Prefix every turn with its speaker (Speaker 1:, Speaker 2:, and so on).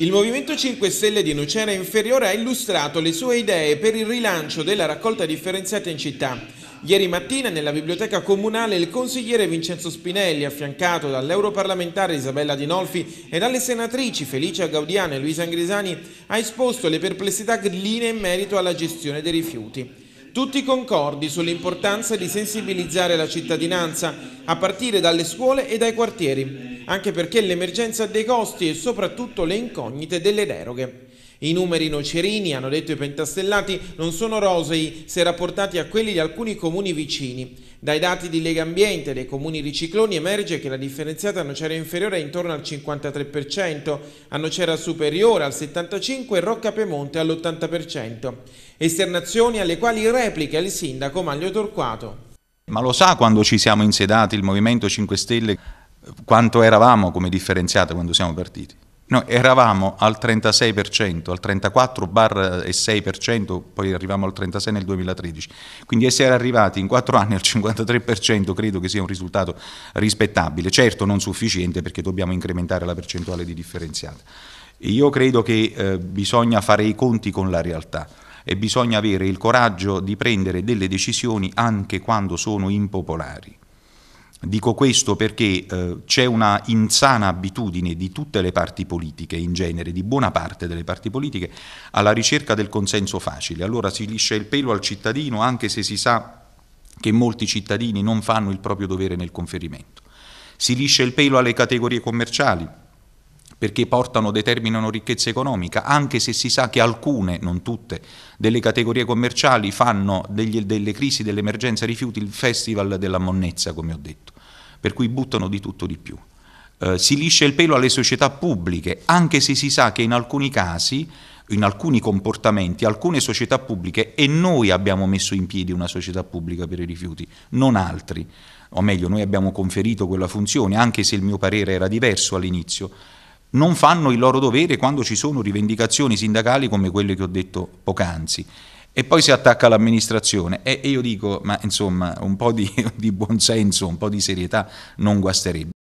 Speaker 1: Il Movimento 5 Stelle di Nocera Inferiore ha illustrato le sue idee per il rilancio della raccolta differenziata in città. Ieri mattina nella biblioteca comunale il consigliere Vincenzo Spinelli, affiancato dall'europarlamentare Isabella Dinolfi e dalle senatrici Felicia Gaudiana e Luisa Angrisani, ha esposto le perplessità grilline in merito alla gestione dei rifiuti. Tutti concordi sull'importanza di sensibilizzare la cittadinanza, a partire dalle scuole e dai quartieri anche perché l'emergenza dei costi e soprattutto le incognite delle deroghe. I numeri nocerini, hanno detto i pentastellati, non sono rosei se rapportati a quelli di alcuni comuni vicini. Dai dati di Lega Ambiente dei comuni ricicloni emerge che la differenziata nocera inferiore è intorno al 53%, a nocera superiore al 75% e Rocca Piemonte all'80%. Esternazioni alle quali replica il sindaco Maglio Torquato.
Speaker 2: Ma lo sa quando ci siamo insedati il Movimento 5 Stelle quanto eravamo come differenziata quando siamo partiti. Noi eravamo al 36%, al 34,6%, poi arriviamo al 36% nel 2013, quindi essere arrivati in quattro anni al 53% credo che sia un risultato rispettabile, certo non sufficiente perché dobbiamo incrementare la percentuale di differenziata. Io credo che eh, bisogna fare i conti con la realtà e bisogna avere il coraggio di prendere delle decisioni anche quando sono impopolari. Dico questo perché eh, c'è una insana abitudine di tutte le parti politiche in genere, di buona parte delle parti politiche, alla ricerca del consenso facile. Allora si liscia il pelo al cittadino anche se si sa che molti cittadini non fanno il proprio dovere nel conferimento. Si liscia il pelo alle categorie commerciali, perché portano, determinano ricchezza economica, anche se si sa che alcune, non tutte, delle categorie commerciali fanno degli, delle crisi, dell'emergenza rifiuti il festival della monnezza, come ho detto, per cui buttano di tutto di più. Uh, si lisce il pelo alle società pubbliche, anche se si sa che in alcuni casi, in alcuni comportamenti, alcune società pubbliche, e noi abbiamo messo in piedi una società pubblica per i rifiuti, non altri, o meglio, noi abbiamo conferito quella funzione, anche se il mio parere era diverso all'inizio, non fanno il loro dovere quando ci sono rivendicazioni sindacali come quelle che ho detto poc'anzi. E poi si attacca l'amministrazione e io dico, ma insomma, un po' di, di buonsenso, un po' di serietà non guasterebbe.